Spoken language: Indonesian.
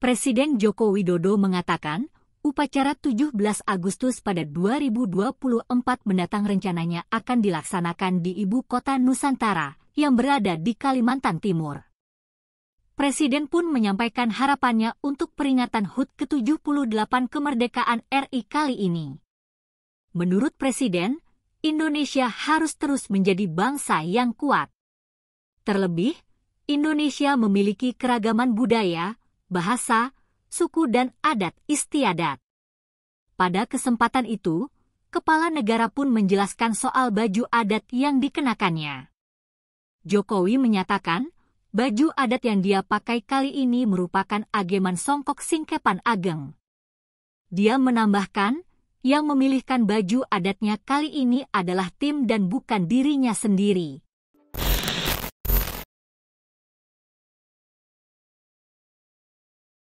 Presiden Joko Widodo mengatakan, upacara 17 Agustus pada 2024 mendatang rencananya akan dilaksanakan di ibu kota Nusantara yang berada di Kalimantan Timur. Presiden pun menyampaikan harapannya untuk peringatan HUT ke-78 kemerdekaan RI kali ini. Menurut Presiden, Indonesia harus terus menjadi bangsa yang kuat. Terlebih, Indonesia memiliki keragaman budaya, bahasa, suku dan adat istiadat. Pada kesempatan itu, kepala negara pun menjelaskan soal baju adat yang dikenakannya. Jokowi menyatakan, baju adat yang dia pakai kali ini merupakan ageman songkok singkepan ageng. Dia menambahkan, yang memilihkan baju adatnya kali ini adalah tim dan bukan dirinya sendiri.